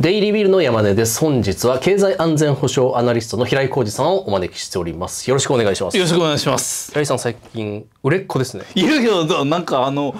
デイリービルの山根です。本日は経済安全保障アナリストの平井浩二さんをお招きしております。よろしくお願いします。よろしくお願いします。平井さん最近売れっ子ですね。いやけど、なんかあの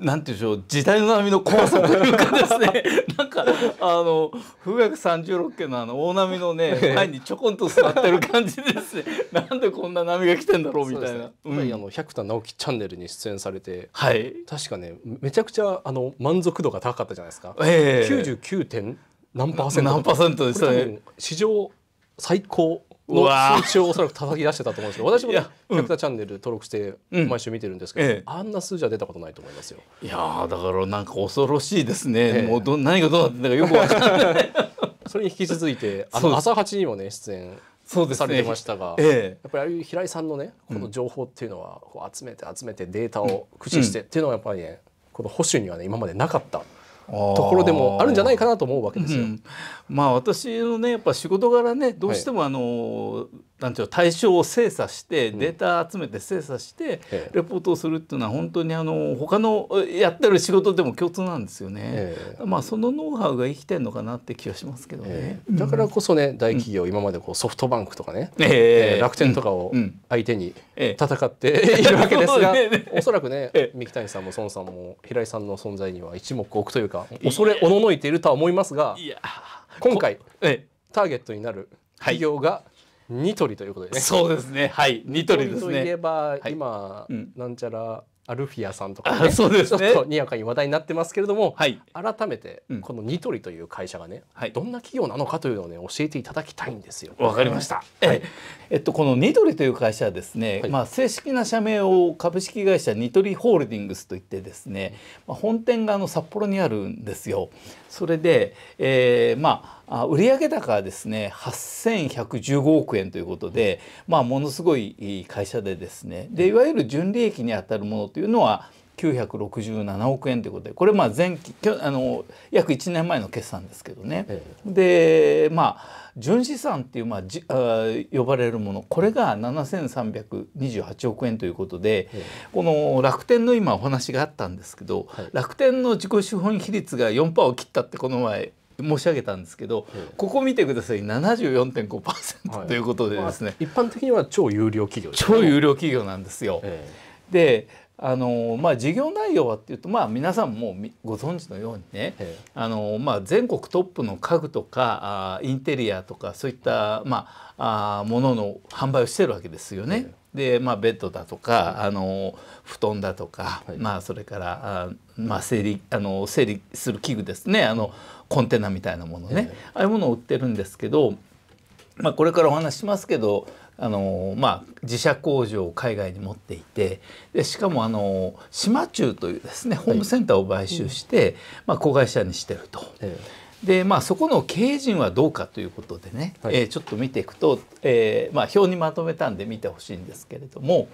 なんていうでしょう時代の波の怖さというかですね なんかあの風学三十六県のあの大波のね 前にちょこんと座ってる感じですねなんでこんな波が来てんだろうみたいな、ねうん、あの百田直樹チャンネルに出演されて、はい、確かねめちゃくちゃあの満足度が高かったじゃないですか、ええー、十九点何パーセント何パーセントですね史上最高の数値をおそらく叩き出してたと思うんですけど私もね「百田チャンネル」登録して毎週見てるんですけど、うんええ、あんな数字は出たことないと思いますよ。いやだからなんか恐ろしいですね、え、もうど何がどうなってんだかよくわかんないそれに引き続いて「あの朝八にもね出演されてましたが、ええ、やっぱり平井さんのねこの情報っていうのはこう集めて集めてデータを駆使してっていうのはやっぱりねこの保守にはね今までなかったところでもあるんじゃないかなと思うわけですよ。うん、まあ私のねやっぱ仕事柄ねどうしてもあの、はいなんていう対象を精査してデータ集めて精査してレポートをするっていうのは本当にあの他のやってる仕事でも共通なんですよね、えー、まあそのノウハウが生きてるのかなって気はしますけどね、えー、だからこそね大企業、うん、今までこうソフトバンクとかね、えー、楽天とかを相手に戦っているわけですが、えおそらくね三木谷さんも孫さんも平井さんの存在には一目置くというか恐れおののいているとは思いますが今回ターゲットになる企業が、はいニトリということでね。そうですね。はい、ニトリですね。といえば、今、なんちゃらアルフィアさんとか、そうですちょっとにやかに話題になってますけれども、改めてこのニトリという会社がね、どんな企業なのかというのをね教えていただきたいんですよ。わかりました。い、えっとこのニトリという会社はですね、まあ正式な社名を株式会社ニトリホールディングスといってですね、まあ本店があの札幌にあるんですよ。それで、えー、まああ売上高はですね8115億円ということで、まあ、ものすごい会社でですねでいわゆる純利益にあたるものというのは967億円ということでこれまあ前期あの約1年前の決算ですけどね、ええ、でまあ純資産っていう、まあ、じあ呼ばれるものこれが7328億円ということで、え、この楽天の今お話があったんですけど、はい、楽天の自己資本比率が4%を切ったってこの前申し上げたんですけど、ここ見てください74.5%ということでですね、一般的には超優良企業、ね、超優良企業なんですよ。であのまあ、事業内容はっていうと、まあ、皆さんもご存知のようにねあの、まあ、全国トップの家具とかあインテリアとかそういった、まあ、あものの販売をしてるわけですよね。でまあ、ベッドだとかあの布団だとか、はい、まあ、それからあ、まあ、整理あの整理する器具ですねあのコンテナみたいなものね、ああいうものを売ってるんですけど、まあ、これからお話しますけどあの、まあ、自社工場を海外に持っていてでしかもあの島中というですねホームセンターを買収して、はい、まあ、子会社にしてると。でまあ、そこの経営陣はどうかということでね、はい、えー、ちょっと見ていくと、えーまあ、表にまとめたんで見てほしいんですけれども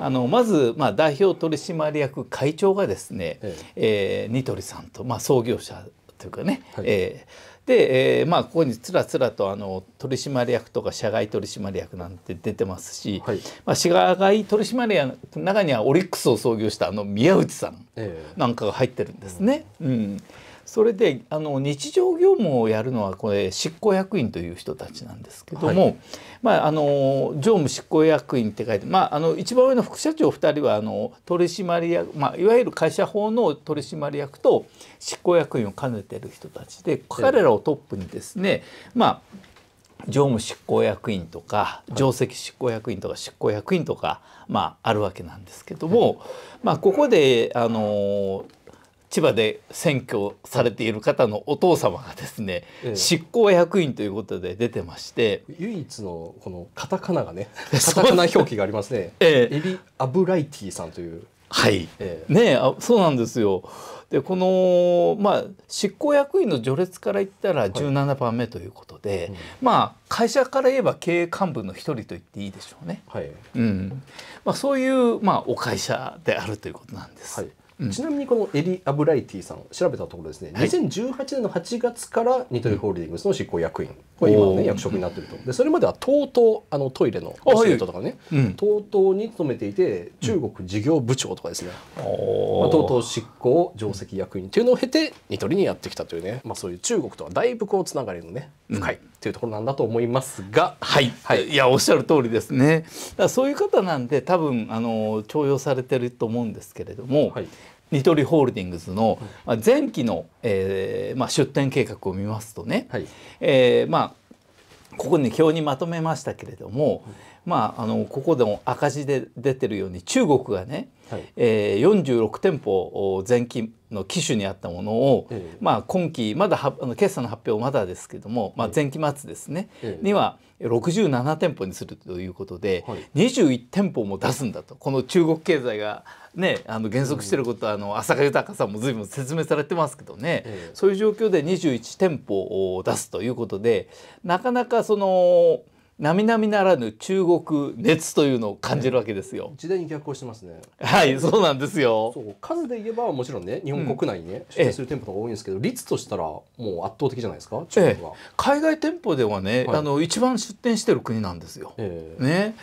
あのまず、まあ、代表取締役会長がですね、ええー、ニトリさんと、まあ、創業者というかね、はい、えー、で、えーまあ、ここにつらつらとあの取締役とか社外取締役なんて出てますし、はい、まあ、社外取締役の中にはオリックスを創業したあの宮内さんなんかが入ってるんですね。うんそれであの日常業務をやるのはこれ執行役員という人たちなんですけども、はい、まあ、あの常務執行役員って書いて、まあ、あの一番上の副社長2人はあの取締役、まあ、いわゆる会社法の取締役と執行役員を兼ねてる人たちで彼らをトップにですね、まあ常務執行役員とか上席執行役員とか執行役員とか、まあ、あるわけなんですけども、まあ、ここであの千葉で選挙されている方のお父様がですね、ええ、執行役員ということで出てまして唯一のこのカタカナがね カタカナ表記がありますね、ええ、エリ・アブライティさんというはい、ええ、ねあそうなんですよでこの、まあ、執行役員の序列から言ったら17番目ということで、はいうん、まあ会社から言えば経営幹部の一人と言っていいでしょうね、はいうんまあ、そういう、まあ、お会社であるということなんです。はいちなみにこのエリ・アブライティさん調べたところですね、はい、2018年の8月からニトリホールディングスの執行役員、これ今ね役職になってるとでそれまでは TOTO あのトイレのアスリートとかね TOTO、はい、に勤めていて中国事業部長とかですね TOTO、まあ、執行上席役員というのを経てニトリにやってきたというね、まあ、そういう中国とはだいぶこうつながりのね深いというところなんだと思いますが、うん、はい、はい、いやおっしゃる通りですねだそういう方なんで多分あの重用されてると思うんですけれども、はいニトリホールディングスの前期の、えーまあ、出店計画を見ますとね、はい、えー、まあ、ここに表にまとめましたけれども、まあ、あのここでも赤字で出てるように中国がね、はい、えー、46店舗前期の機種にあったものを、ええ、まあ、今期まだはあの決算の発表まだですけども、まあ、前期末ですね、え、には67店舗にするということで、はい、21店舗も出すんだとこの中国経済がね、あの減速してることは、あの浅香豊さんも随分説明されてますけどね、そういう状況で21店舗を出すということでなかなかその。並々ならぬ中国熱というのを感じるわけですよ。時代に逆行してますね。はい、そうなんですよ。数で言えばもちろんね、日本国内にね、うん、出店する店舗が多いんですけど、率としたらもう圧倒的じゃないですか。中国は。海外店舗ではね、はい、あの一番出店してる国なんですよ。えー、ね。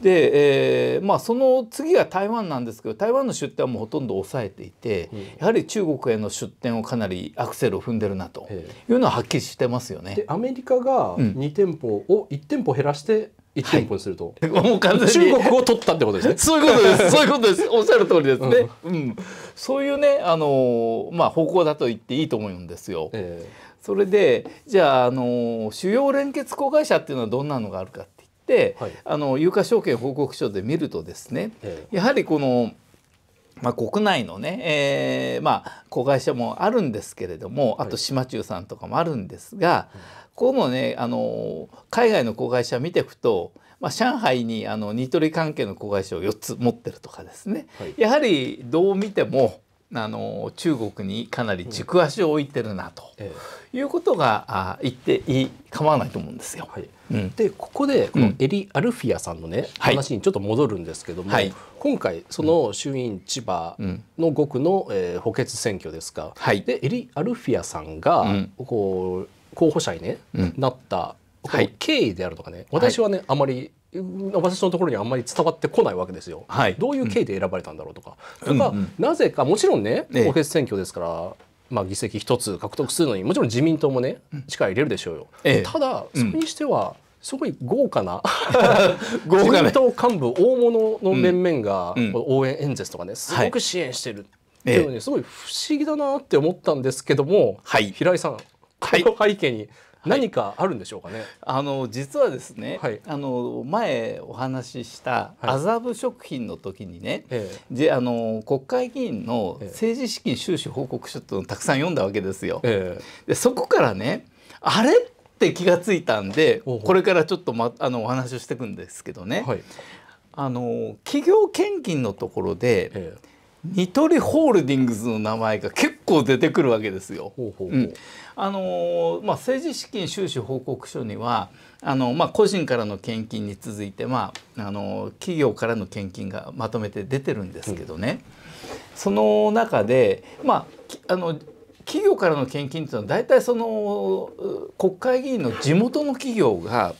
で、えー、まあその次が台湾なんですけど、台湾の出店はもうほとんど抑えていて、うん、やはり中国への出店をかなりアクセルを踏んでるなというのははっきりしてますよね。えー、アメリカが二店舗を一店舗減らして1店舗にすると、はい、もう完全に中国を取ったってことですねそういうことです そういうことですおっしゃる通りですね、うん、うん、そういうねあのー、まあ方向だと言っていいと思うんですよ、えー、それでじゃあ、あのー、主要連結子会社っていうのはどんなのがあるかって言って、はい、あの有価証券報告書で見るとですね、えー、やはりこの「まあ、国内のね、えーまあ、子会社もあるんですけれどもあと島忠さんとかもあるんですが、ここもねあの海外の子会社見ていくと、まあ、上海にあのニトリ関係の子会社を4つ持ってるとかですね、はい、やはりどう見てもあの中国にかなり軸足を置いてるなと、いうことが、あ言っていい構わないと思うんですよ。はいうん、でここでこのエリ・アルフィアさんのね、うん、話にちょっと戻るんですけども、はい、今回その衆院千葉の5区の、えー、補欠選挙ですか、はい、でエリ・アルフィアさんが、こう候補者にね、ねなったはい、経緯であるとかね、は私はね、あまり私のところにあんまり伝わってこないわけですよ。はい、どういう経緯で選ばれたんだろうとか、うん、とか、うんうん、なぜかもちろんね補欠選挙ですから、まあ、議席一つ獲得するのにもちろん自民党もね力入れるでしょうよ。ええ、ただそれにしては、うんすごい豪華な 自民党幹部大物の面々が、応援演説とかねすごく支援してるっていうのにすごい不思議だなって思ったんですけども、はい、平井さん、はい、この背景に何かあるんでしょうかね。あの実はですね、あの前お話しした麻布食品の時にね、であの国会議員の政治資金収支報告書とたくさん読んだわけですよ。えでそこからねあれって気がついたんでこれからちょっと、ま、あのお話をしていくんですけどね、はい、あの企業献金のところで、えニトリホールディングスの名前が結構出てくるわけですよ。あのー、まあ、政治資金収支報告書にはあの、まあ、個人からの献金に続いて、まああのー、企業からの献金がまとめて出てるんですけどね、うん、その中で、まあ、あの企業からの献金っていうのは大体その国会議員の地元の企業が、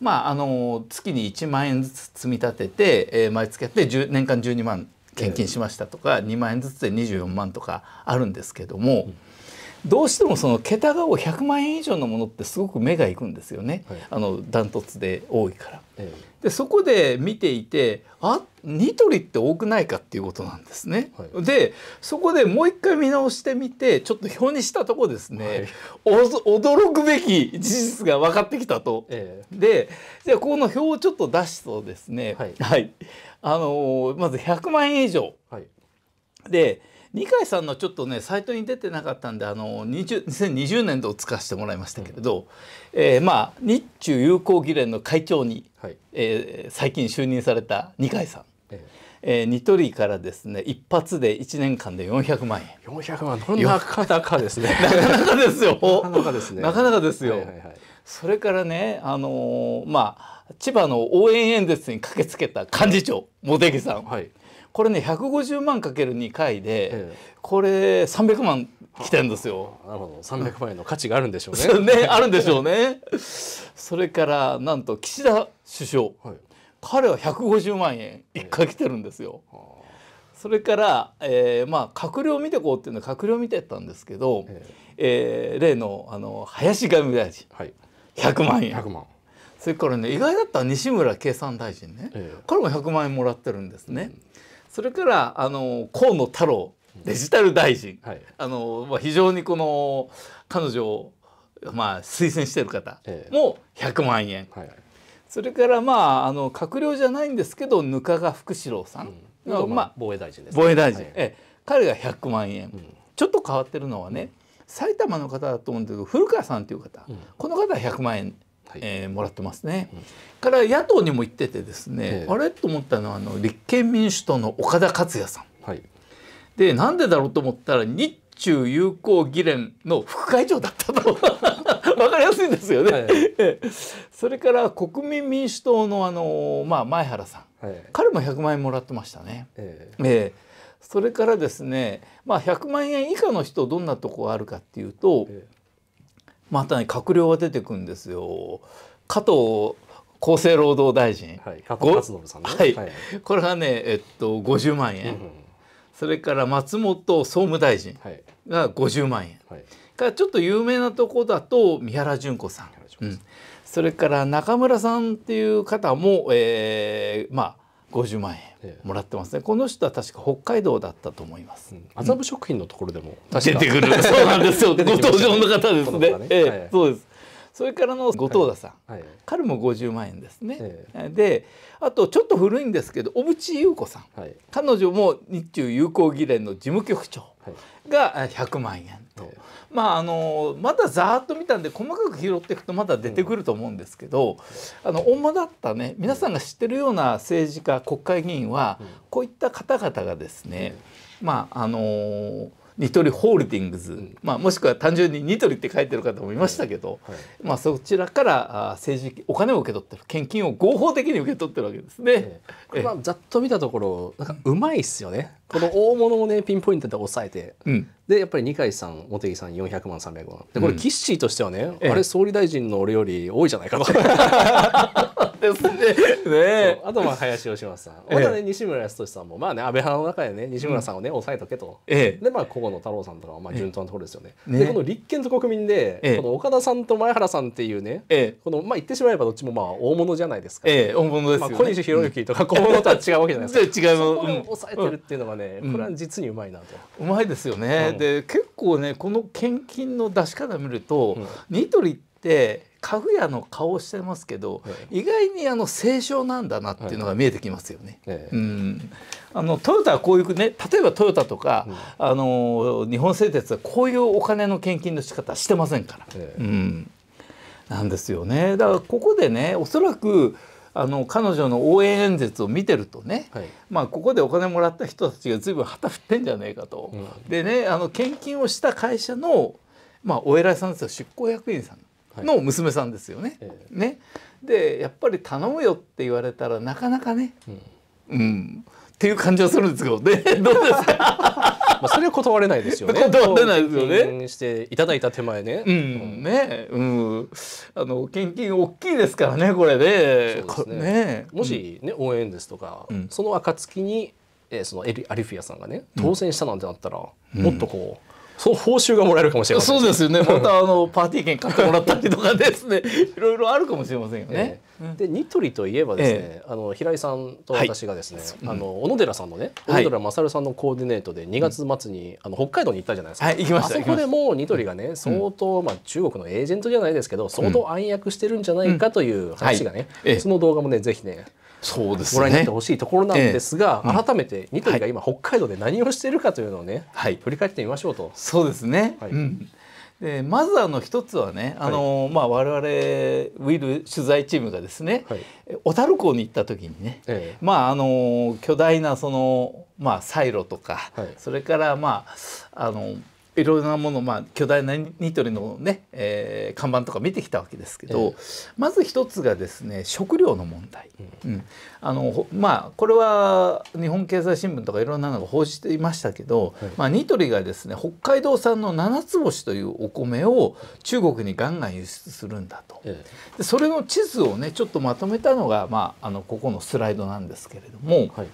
まあ、あの月に1万円ずつ積み立てて、えー、毎月やって年間12万献金しましたとか2万円ずつで24万とかあるんですけども、うんどうしてもその桁が100万円以上のものってすごく目がいくんですよね、はい、あのダントツで多いから。えでそこで見ていてあニトリって多くないかっていうことなんですね。はい、でそこでもう一回見直してみてちょっと表にしたとこですね、はい、驚くべき事実が分かってきたと。え、でじゃあこの表をちょっと出すとですね、はいあのー、まず100万円以上。で二階さんのちょっとねサイトに出てなかったんであの20 2020年度を使わせてもらいましたけれど、うん、えー、まあ、日中友好議連の会長に、はい、えー、最近就任された二階さん。ええー、ニトリからですね一発で1年間で400万円400万これなかなかですね なかなかですよ なかなかですねなかなかですよ、はいはいはい、それからねあのー、まあ千葉の応援演説に駆けつけた幹事長茂木さん、はい、これね150万かける2回で、これ300万来てんですよ。なるほど300万円の価値があるんでしょうね。ねあるんでしょうね。それからなんと岸田首相、はい、彼は150万円1回来てるんですよ。それから、えー、まあ閣僚見てこうっていうのは閣僚見てたんですけど、ええー、例のあの林外務大臣、はい、100万円1万それからね意外だった西村経産大臣ね、えー、彼も100万円もらってるんですね。うんそれからあの河野太郎デジタル大臣、はい、あのまあ、非常にこの彼女を、まあ、推薦してる方も100万円、えーはい、それからまああの閣僚じゃないんですけど額賀福士郎さん、うん、まあ、防衛大臣です、ね、防衛大臣、はい、え彼が100万円、うん、ちょっと変わってるのはね、埼玉の方だと思うんだけど古川さんという方、うん、この方は100万円はい、えー、もらってますね、うん、から野党にも行っててですね、あれと思ったのはあの立憲民主党の岡田克也さん、はい、でなんでだろうと思ったら日中友好議連の副会長だったと わかりやすいんですよね、はいそれから国民民主党のあの、まあ、前原さん、はい、彼も100万円もらってましたね。えー、えー、それからですね、まあ、100万円以下の人どんなとこがあるかっていうと、えーまたね閣僚が出てくんですよ加藤厚生労働大臣、はい、加藤勝信さんね、はい、これがねえっと50万円、うんそれから松本総務大臣が50万円、はい、からちょっと有名なとこだと三原淳子さん、うん、それから中村さんっていう方も、えー、まあ50万円もらってますね、この人は確か北海道だったと思います麻布、うん、食品のところでも出てくる そうなんですよ、ご登場の方ですねね、ええ、はい、そうですそれからの後藤田さん、はいはい、彼も50万円ですね、えー、であとちょっと古いんですけど小渕優子さん、はい、彼女も日中友好議連の事務局長が100万円と、まああのまだざーっと見たんで細かく拾っていくとまだ出てくると思うんですけど、あの主だったね皆さんが知ってるような政治家国会議員は、こういった方々がですね、まああのニトリホールディングス、うん、まあ、もしくは単純にニトリって書いてる方もいましたけど、はいはい、まあ、そちらから政治お金を受け取ってる献金を合法的に受け取ってるわけですね。まあ、ざっと見たところなんかうまいっすよねこの大物をねピンポイントで抑えて、うん、でやっぱり二階さん茂木さん400万300万でこれ、うん、キッシーとしてはね、ええ、あれ総理大臣の俺より多いじゃないかと。ですね。ねあとまあ林芳正さん、またね西村康稔さんもまあね安倍派の中でね西村さんをね、うん、抑えとけと、ええ、でまあ河野太郎さんとかはまあ順当なところですよね。でこの立憲と国民で、この岡田さんと前原さんっていうね、このまあ言ってしまえばどっちもまあ大物じゃないですか。ええ、大物ですよ、ね。まあ、小西博之とか小物とは違うわけじゃないですか。違う。そ抑えてるっていうのがね、ねこれは実にうまいなと、うん、まいですよね、うん、で結構ねこの献金の出し方見ると、ニトリって家具屋の顔をしてますけど、意外にあの清少なんだなっていうのが見えてきますよね。はいはい、うん、あのトヨタはこういうね例えばトヨタとか、うん、あの日本製鉄はこういうお金の献金の仕方してませんから。はい、うんなんですよねだからここでねおそらくあの彼女の応援演説を見てるとね、はい、まあ、ここでお金もらった人たちが随分旗振ってんじゃねえかと、うん、でねあの献金をした会社の、まあ、お偉いさんですよ執行役員さんの娘さんですよね。はい、ねでやっぱり頼むよって言われたらなかなかね、うん、うん、っていう感じはするんですけどね どうですかまあそれは断れないですよね。断れないですよね。していただいた手前ね。うん、ね、うん、あの献金大きいですからねこれで。ねね。もしね、応援ですとか、その暁に、えー、そのエリアリフィアさんがね当選したなんてなったら、もっとこう。その報酬がもらえるかもしれない、ね、そうですよねまたあのパーティー券買ってもらったりとかですね いろいろあるかもしれませんよね。えー、でニトリといえばですね、えー、あの平井さんと私がですね、はい、あの小野寺さんのね、はい、小野寺勝さんのコーディネートで2月末に、うん、あの北海道に行ったじゃないですか、はい、行きましたあそこでもうニトリがね相当、まあ、中国のエージェントじゃないですけど相当暗躍してるんじゃないかという話がね、うん、その動画もねぜひねそうです、ね、ご覧になってほしいところなんですが、えーうん、改めてニトリが今、北海道で何をしているかというのをね、はい、振り返ってみましょうと。そうですね、はい、うんでまずあの一つはね、あの、はい、まあ、我々ウィル取材チームがですね、はい、小樽港に行った時にね、ええ、まああの巨大なその、まあ、サイロとか、はい、それからまああのいろいろなもの、まあ、巨大なニトリのね、えー、看板とか見てきたわけですけど、えまず一つがですね食料の問題、うん、うん、あのまあこれは日本経済新聞とかいろんなのが報じていましたけど、はい、まあ、ニトリがですね北海道産の七つ星というお米を中国にガンガン輸出するんだと、え、でそれの地図をねちょっとまとめたのが、まあ、あのここのスライドなんですけれども。はい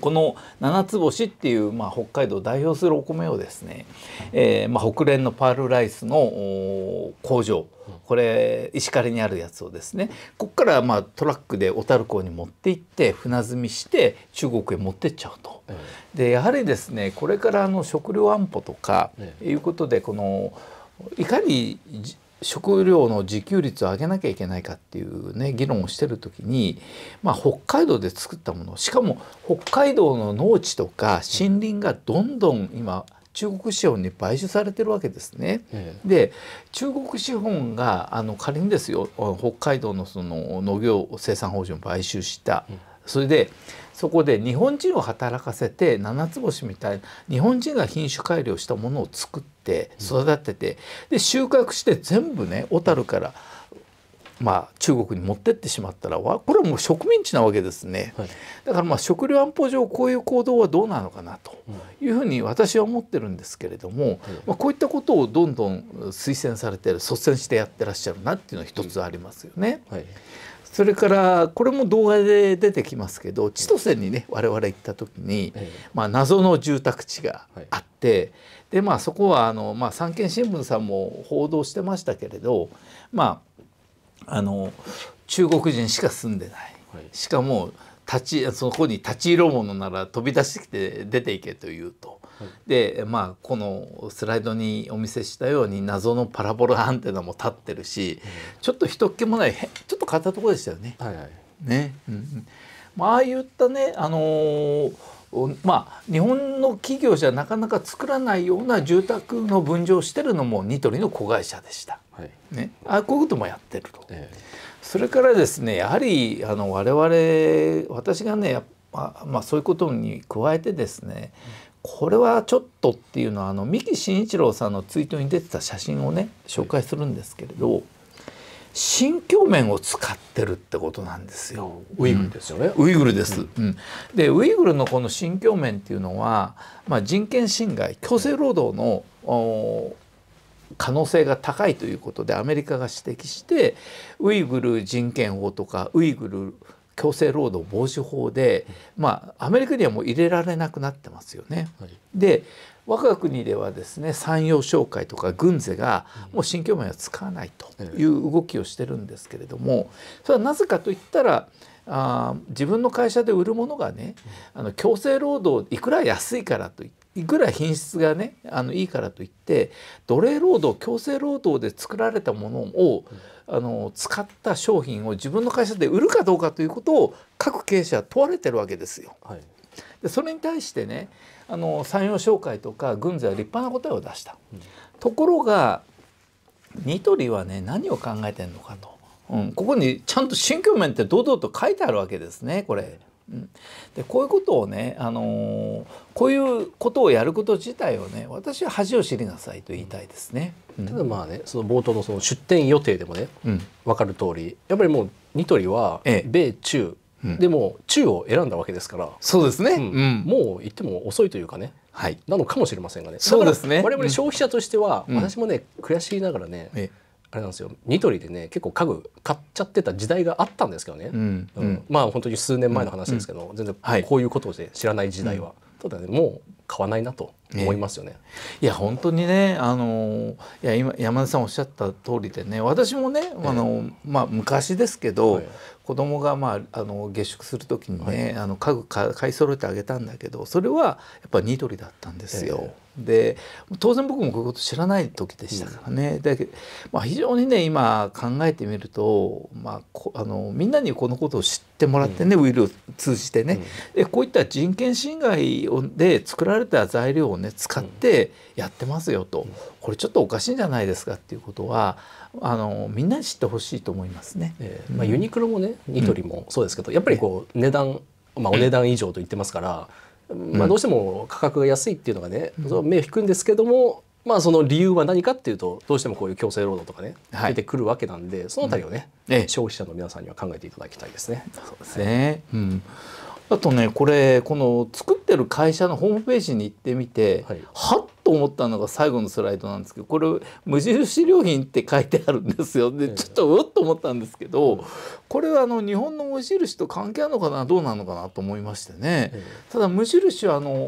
この七つ星っていう、まあ、北海道を代表するお米をですね、えーまあ、北連のパールライスの工場これ石狩にあるやつをですねここからまあトラックで小樽港に持って行って船積みして中国へ持ってっちゃうと。でやはりですねこれからの食料安保とかいうことでこのいかに食料の自給率を上げなきゃいけないかっていうね議論をしてる時に、まあ、北海道で作ったものしかも北海道の農地とか森林がどんどん今中国資本に買収されてるわけですね。ええ、で中国資本があの仮にですよ北海道のその農業生産法人を買収した。それでそこで日本人を働かせて七つ星みたいな日本人が品種改良したものを作ってて育ててで収穫して全部ね小樽から、まあ、中国に持ってってしまったらこれはもう植民地なわけですね、はい、だからまあ食料安保上こういう行動はどうなのかなというふうに私は思ってるんですけれども、はい、まあ、こういったことをどんどん推薦されてる率先してやってらっしゃるなっていうのは一つありますよね。はい、それからこれも動画で出てきますけど千歳にね我々行った時に、まあ、謎の住宅地があって。でまあそこはあの、まあ、産経新聞さんも報道してましたけれどまああの中国人しか住んでない、はい、しかも立ちそこに立ち入ろうものなら飛び出してきて出ていけというと。はい、でまあこのスライドにお見せしたように謎のパラボラアンテナも立ってるし、ちょっと人っ気もないちょっと変わったところでしたよね。はいはい、ね、うん、まあああいったねあのーまあ、日本の企業じゃなかなか作らないような住宅の分譲してるのもニトリの子会社でした、はいね、あこういうこともやってると、えそれからですねやはりあの我々私がねまあ、まあ、そういうことに加えてですね、うん、これはちょっとっていうのはあの三木真一郎さんのツイートに出てた写真をね紹介するんですけれど。新疆面を使ってるってことなんですよ。ウイグルですよね。ウイグルです。うん、でウイグルのこの新疆面っていうのは、まあ、人権侵害強制労働の可能性が高いということでアメリカが指摘してウイグル人権法とかウイグル強制労働防止法で、まあ、アメリカにはもう入れられなくなってますよね。はい、で我が国ではですね産業商会とか軍勢がもう新教名は使わないという動きをしてるんですけれどもそれはなぜかといったらあ自分の会社で売るものがねあの強制労働いくら安いからといくら品質がねあのいいからといって奴隷労働強制労働で作られたものを、うんあの使った商品を自分の会社で売るかどうかということを各経営者は問われてるわけですよ。はい、でそれに対してねあの産業紹介とか軍勢は立派な答えを出した。うん、ところがニトリはね何を考えてるのかと、うん、ここにちゃんと新教面って堂々と書いてあるわけですねこれ。うん、でこういうことをね、あのー、こういうことをやること自体をね私は恥を知りなさいと言いたいですね。うん、ただまあねその冒頭のその出店予定でもね、うん、分かる通りやっぱりもうニトリは米中、ええ、でも中を選んだわけですから、そうですね、もう言っても遅いというかねはい、なのかもしれませんがね。そうですね。我々消費者としては、私もね悔しいながらね、ええあれなんですよニトリでね結構家具買っちゃってた時代があったんですけどね、うんうん、まあ本当に数年前の話ですけど、うん、全然こういうことを知らない時代は、ただねもう買わないなと思いますよね。えー、いや本当にねあのいや今山田さんおっしゃった通りでね私もね、あの、えー、まあ、昔ですけど、はい、子供がまああの下宿する時にね、はい、あの家具買い揃えてあげたんだけどそれはやっぱニトリだったんですよ。えー、で当然僕もこういうこと知らない時でしたからね、うん、だけど、まあ、非常にね今考えてみると、まあ、あのみんなにこのことを知ってもらってね、うん、ウイルスを通じてね、うん、こういった人権侵害で作られた材料をね使ってやってますよと、これちょっとおかしいんじゃないですかっていうことはあのみんなに知ってほしいと思いますね、えー、まあ、ユニクロもねニトリもそうですけど、やっぱりこう値段、まあ、お値段以上と言ってますから、まあ、どうしても価格が安いっていうのがね、目を引くんですけどもまあ、その理由は何かっていうとどうしてもこういう強制労働とかね、出てくるわけなんでその辺りをね、消費者の皆さんには考えていただきたいですね。そうですね、うん、あとねこれこの作ってる会社のホームページに行ってみて、はい、と思ったのが最後のスライドなんですけどこれ無印良品って書いてあるんですよでちょっとうっと思ったんですけどこれはあの日本の無印と関係あるのかなどうなのかなと思いましてねただ無印はあの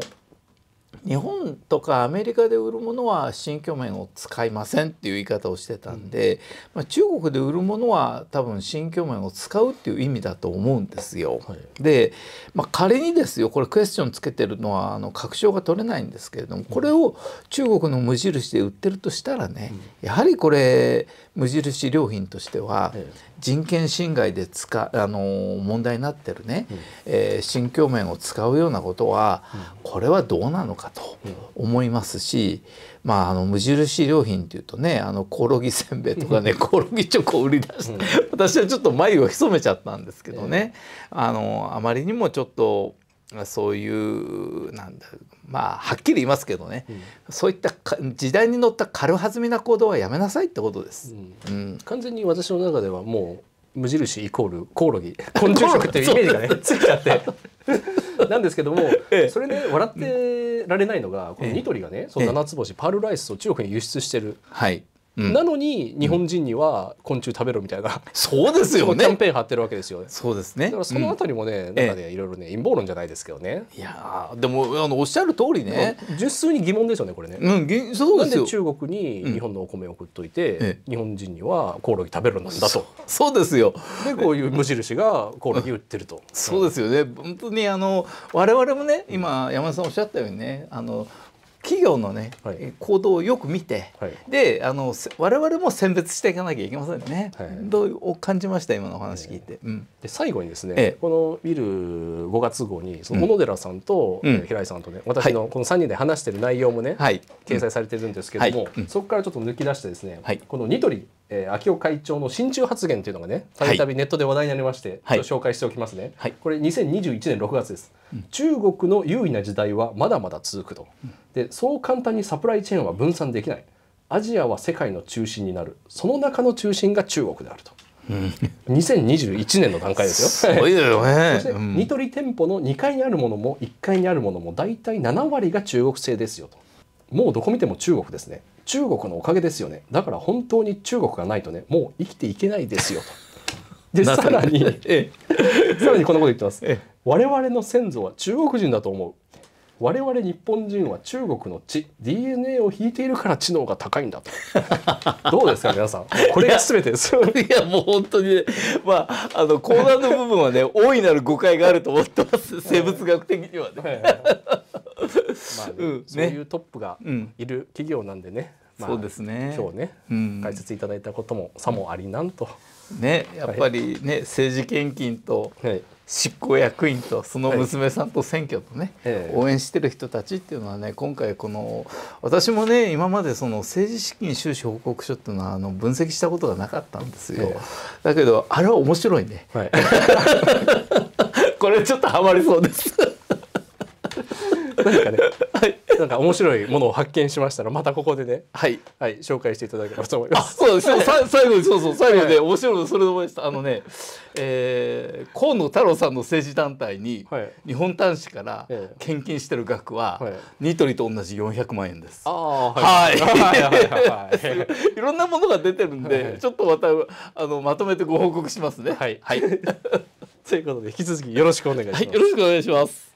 日本とかアメリカで売るものは新居面を使いませんっていう言い方をしてたんで、うん、まあ、中国で売るものは多分新居面を使うっていう意味だと思うんですよ。はい、で、まあ、仮にですよこれクエスチョンつけてるのはあの確証が取れないんですけれどもこれを中国の無印で売ってるとしたらね、うん、やはりこれ無印良品としては人権侵害で使あの問題になってるね、うん、えー、新疆面を使うようなことは、これはどうなのかと思いますし、うん、まああの無印良品っていうとねあのコオロギせんべいとかね コオロギチョコを売り出して、私はちょっと眉を潜めちゃったんですけどね、えー、あのあまりにもちょっとそういうなんだまあはっきり言いますけどね、うん、そういった時代に乗った軽はずみな行動はやめなさいってことです。完全に私の中ではもう無印イコールコオロギ 昆虫食っていうイメージがねついちゃって なんですけども、それね笑ってられないのがこのニトリがね、その七つ星パールライスを中国に輸出してる、はい、なのに日本人には昆虫食べろみたいな、うん、そうですよね キャンペーン張ってるわけですよそうですねだからそのあたりもね、うん、なんかねいろいろね陰謀論じゃないですけどねいやでもあのおっしゃる通りね純粋に疑問ですよねこれねうんそうなんで中国に日本のお米を送っといて、日本人にはコオロギ食べるんだとそうですよでこういう無印がコオロギ売ってると、そうですよね本当にあの我々もね今山田さんおっしゃったようにねあの企業のね、はい、行動をよく見て、はい、であの我々も選別していかなきゃいけませんね、はい、どう感じました今のお話聞いて、えーうん、で最後にですね、えー、このビル5月号にその小野寺さんと、うん、平井さんとね私のこの3人で話してる内容もね、掲載されてるんですけども、そこからちょっと抜き出してですね、このニトリえー、秋尾会長の親中発言というのがねたびたびネットで話題になりまして、はい、紹介しておきますね、はい、これ2021年6月です、うん、中国の優位な時代はまだまだ続くと、うん、でそう簡単にサプライチェーンは分散できないアジアは世界の中心になるその中の中心が中国であると。うん、2021年の段階ですよ。すごいよね。そして、ニトリ店舗の2階にあるものも1階にあるものも大体7割が中国製ですよと。もうどこ見ても中国ですね。中国のおかげですよねだから本当に中国がないとねもう生きていけないですよと。でさらに、えさらにこんなこと言ってます、我々の先祖は中国人だと思う我々日本人は中国の血 DNA を引いているから知能が高いんだと どうですか皆さんこれが全てですいやもう本当に、ね、まああのコーナーの部分はね 大いなる誤解があると思ってます生物学的にはね。まあ そういうトップがいる企業なんでね、そうですね今日ね、うん、解説いただいたこともさもありなんと。ねやっぱりね政治献金と、はい執行役員とその娘さんと選挙とね、はい、応援してる人たちっていうのはね今回この私もね今までその政治資金収支報告書っていうのはあの分析したことがなかったんですよ、だけどあれは面白いね、はい、これちょっとハマりそうです何かね、はい、なんか面白いものを発見しましたらまたここでね、はい、はい、紹介していただければと思います。そうです。最後にそうそう最後で、面白いのそれで思いました。あのね、えー、河野太郎さんの政治団体に、日本大使から献金してる額は、ニトリと同じ400万円です。あはい。はい。いろんなものが出てるんで、ちょっとまたあのまとめてご報告しますね。はい。はい。ということで引き続きよろしくお願いします。はい、よろしくお願いします。